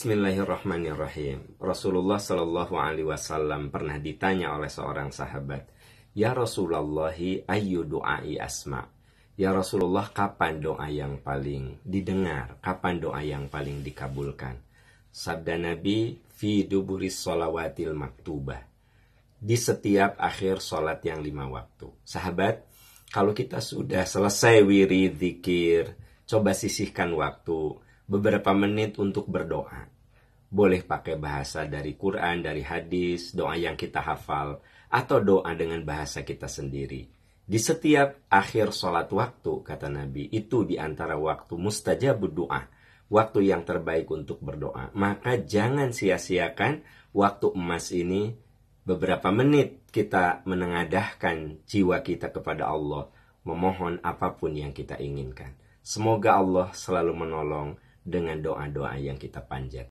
Bismillahirrahmanirrahim. Rasulullah Shallallahu Alaihi Wasallam pernah ditanya oleh seorang sahabat, Ya Rasulullah, ayu doai asma. Ya Rasulullah, kapan doa yang paling didengar? Kapan doa yang paling dikabulkan? Sabda Nabi, fi duburis solawatil maktubah. Di setiap akhir solat yang lima waktu. Sahabat, kalau kita sudah selesai wirid, zikir, coba sisihkan waktu beberapa menit untuk berdoa. Boleh pakai bahasa dari Quran, dari hadis, doa yang kita hafal, atau doa dengan bahasa kita sendiri. Di setiap akhir sholat waktu, kata Nabi, itu di antara waktu mustajab doa, waktu yang terbaik untuk berdoa. Maka jangan sia-siakan waktu emas ini beberapa menit kita menengadahkan jiwa kita kepada Allah, memohon apapun yang kita inginkan. Semoga Allah selalu menolong dengan doa-doa yang kita panjat.